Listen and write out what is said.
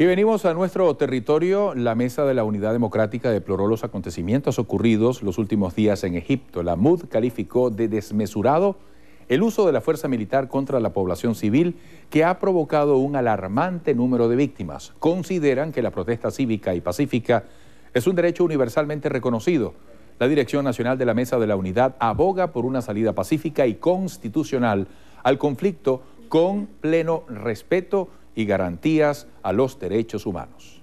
Y venimos a nuestro territorio. La Mesa de la Unidad Democrática deploró los acontecimientos ocurridos los últimos días en Egipto. La MUD calificó de desmesurado el uso de la fuerza militar contra la población civil que ha provocado un alarmante número de víctimas. Consideran que la protesta cívica y pacífica es un derecho universalmente reconocido. La Dirección Nacional de la Mesa de la Unidad aboga por una salida pacífica y constitucional al conflicto con pleno respeto y garantías a los derechos humanos.